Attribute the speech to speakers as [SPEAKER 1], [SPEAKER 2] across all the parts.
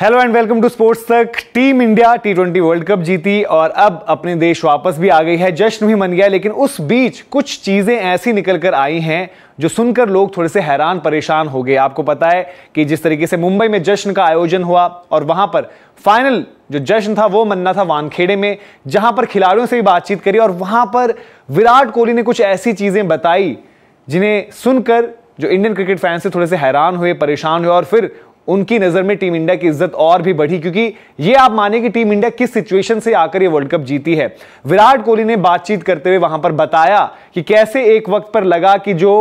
[SPEAKER 1] hello and welcome to sports तक team India T twenty world cup जीती और अब अपने देश वापस भी आ गई है जश्न भी मन गया लेकिन उस बीच कुछ चीज़ें ऐसी निकल कर आई हैं जो सुनकर लोग थोड़े से हैरान परेशान हो गए आपको पता है कि जिस तरीके से मुंबई में जश्न का आयोजन हुआ और वहां पर फाइनल जो जश्न था वो मनना था वानखेड़े में जहां पर खिलाड़ियों से भी बातचीत करी और वहां पर विराट कोहली ने कुछ ऐसी चीज़ें बताई जिन्हें सुनकर जो इंडियन क्रिकेट फैंस थे थोड़े से हैरान हुए परेशान हुए और फिर उनकी नज़र में टीम इंडिया की इज्जत और भी बढ़ी क्योंकि ये आप माने कि टीम इंडिया किस सिचुएशन से आकर ये वर्ल्ड कप जीती है विराट कोहली ने बातचीत करते हुए वहां पर बताया कि कैसे एक वक्त पर लगा कि जो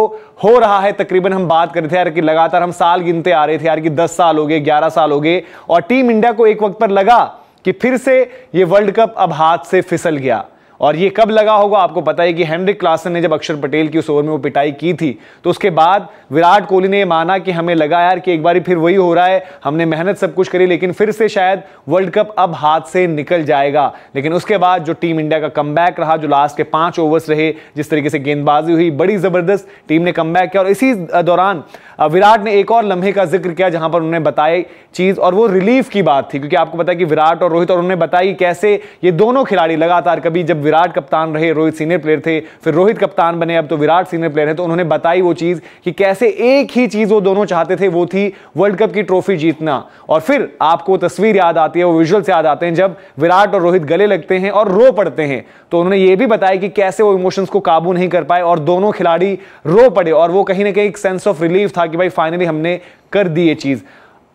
[SPEAKER 1] हो रहा है तकरीबन हम बात कर रहे थे यार कि लगातार हम साल गिनते आ रहे थे यार कि दस साल हो गए ग्यारह साल हो गए और टीम इंडिया को एक वक्त पर लगा कि फिर से ये वर्ल्ड कप अब हाथ से फिसल गया और ये कब लगा होगा आपको पता है कि हेनरिक क्लासन ने जब अक्षर पटेल की उस ओवर में वो पिटाई की थी तो उसके बाद विराट कोहली ने माना कि हमें लगा यार कि एक बार फिर वही हो रहा है हमने मेहनत सब कुछ करी लेकिन फिर से शायद वर्ल्ड कप अब हाथ से निकल जाएगा लेकिन उसके बाद जो टीम इंडिया का कम रहा जो लास्ट के पांच ओवर्स रहे जिस तरीके से गेंदबाजी हुई बड़ी जबरदस्त टीम ने कम किया और इसी दौरान विराट ने एक और लम्हे का जिक्र किया जहां पर उन्होंने बताई चीज और वो रिलीफ की बात थी क्योंकि आपको पता है कि विराट और रोहित और उन्होंने बताई कैसे ये दोनों खिलाड़ी लगातार कभी जब विराट कप्तान रहे रोहित सीनियर प्लेयर थे फिर रोहित कप्तान बने अब तो विराट सीनियर प्लेयर है तो उन्होंने बताई वो चीज कि कैसे एक ही चीज वो दोनों चाहते थे वो थी वर्ल्ड कप की ट्रॉफी जीतना और फिर आपको तस्वीर याद आती है वो विजुअल्स याद आते हैं जब विराट और रोहित गले लगते हैं और रो पड़ते हैं तो उन्होंने ये भी बताया कि कैसे वो इमोशंस को काबू नहीं कर पाए और दोनों खिलाड़ी रो पड़े और वो कहीं ना कहीं एक सेंस ऑफ रिलीफ था कि भाई फाइनली हमने कर दी ये चीज़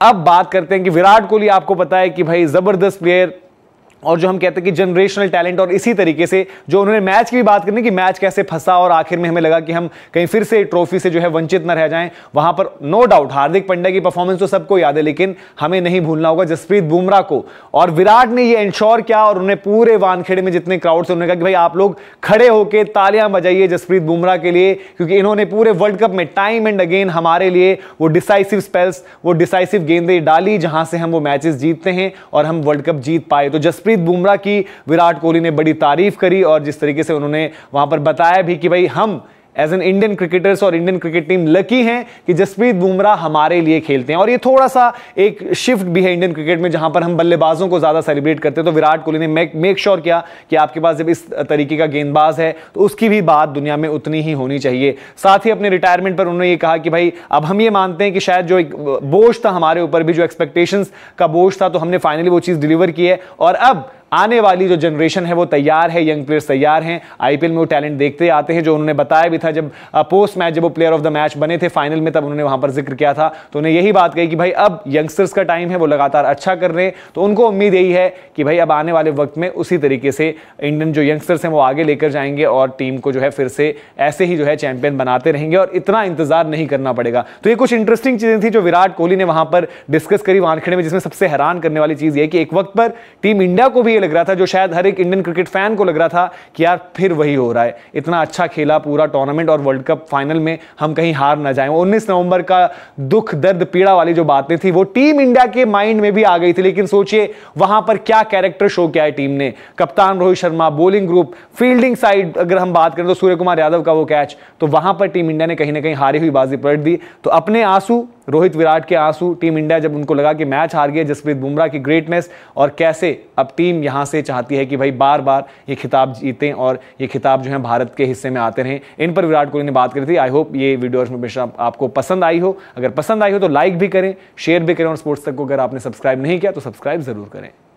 [SPEAKER 1] अब बात करते हैं कि विराट कोहली आपको पता है कि भाई ज़बरदस्त प्लेयर और जो हम कहते हैं कि जनरेशनल टैलेंट और इसी तरीके से जो उन्होंने मैच की भी बात करनी कि मैच कैसे फंसा और आखिर में हमें लगा कि हम कहीं फिर से ट्रॉफी से जो है वंचित न रह जाएं वहां पर नो डाउट हार्दिक पंड्या की परफॉर्मेंस तो सबको याद है लेकिन हमें नहीं भूलना होगा जसप्रीत बुमराह को और विराट ने ये इंश्योर किया और उन्हें पूरे वानखेड़े में जितने क्राउड से उन्होंने कहा कि भाई आप लोग खड़े होकर तालियां बजाइए जसप्रीत बुमराह के लिए क्योंकि इन्होंने पूरे वर्ल्ड कप में टाइम एंड अगेन हमारे लिए वो डिसाइसिव स्पेल्स वो डिसाइसिव गेंदें डाली जहां से हम वो मैचेस जीतते हैं और हम वर्ल्ड कप जीत पाए तो जसप्रीत जसप्रीत बुमराह की विराट कोहली ने बड़ी तारीफ करी और जिस तरीके से उन्होंने वहां पर बताया भी कि भाई हम एज एन इंडियन क्रिकेटर्स और इंडियन क्रिकेट टीम लकी हैं कि जसप्रीत बुमराह हमारे लिए खेलते हैं और ये थोड़ा सा एक शिफ्ट भी है इंडियन क्रिकेट में जहां पर हम बल्लेबाजों को ज़्यादा सेलिब्रेट करते हैं तो विराट कोहली ने मेक श्योर किया कि आपके पास जब इस तरीके का गेंदबाज है तो उसकी भी बात दुनिया में उतनी ही होनी चाहिए साथ ही अपने रिटायरमेंट पर उन्होंने ये कहा कि भाई अब हम ये मानते हैं कि शायद जो एक बोझ था हमारे ऊपर भी जो एक्सपेक्टेशंस का बोझ था तो हमने फाइनली वो चीज़ डिलीवर की है और अब आने वाली जो जनरेशन है वो तैयार है यंग प्लेयर्स तैयार हैं आईपीएल में वो टैलेंट देखते आते हैं जो उन्होंने बताया भी था जब पोस्ट मैच जब वो प्लेयर ऑफ द मैच बने थे फाइनल में तब उन्होंने वहां पर जिक्र किया था तो उन्हें यही बात कही कि भाई अब यंगस्टर्स का टाइम है वो लगातार अच्छा कर रहे हैं तो उनको उम्मीद यही है कि भाई अब आने वाले वक्त में उसी तरीके से इंडियन जो यंगस्टर्स हैं वो आगे लेकर जाएंगे और टीम को जो है फिर से ऐसे ही जो है चैंपियन बनाते रहेंगे और इतना इंतजार नहीं करना पड़ेगा तो ये कुछ इंटरेस्टिंग चीज़ें थी जो विराट कोहली ने वहां पर डिस्कस करी वानखेड़े में जिसमें सबसे हैरान करने वाली चीज़ यह कि एक वक्त पर टीम इंडिया को भी ये लग रहा था जो शायद हर एक इंडियन क्रिकेट फैन को लग रहा था कि यार फिर वही हो रहा है इतना अच्छा खेला पूरा टूर्नामेंट और वर्ल्ड कप फाइनल में हम कहीं हार ना जाए उन्नीस नवंबर का दुख दर्द पीड़ा वाली जो बातें थी वो टीम इंडिया के माइंड में भी आ गई थी लेकिन सोचिए वहां पर क्या कैरेक्टर शो किया है टीम ने कप्तान Rohit Sharma bowling group fielding side अगर हम बात करें तो सूर्य कुमार यादव का वो कैच तो वहां पर टीम इंडिया ने कहीं ना कहीं हारी हुई बाजी पलट दी तो अपने आंसू रोहित विराट के आंसू टीम इंडिया जब उनको लगा कि मैच हार गया जसप्रीत बुमराह की ग्रेटनेस और कैसे अब टीम यहाँ से चाहती है कि भाई बार बार ये खिताब जीतें और ये खिताब जो है भारत के हिस्से में आते रहें इन पर विराट कोहली ने बात करी थी आई होप ये वीडियो इन्फॉर्मेशन आपको पसंद आई हो अगर पसंद आई हो तो लाइक भी करें शेयर भी करें और स्पोर्ट्स तक को अगर आपने सब्सक्राइब नहीं किया तो सब्सक्राइब जरूर करें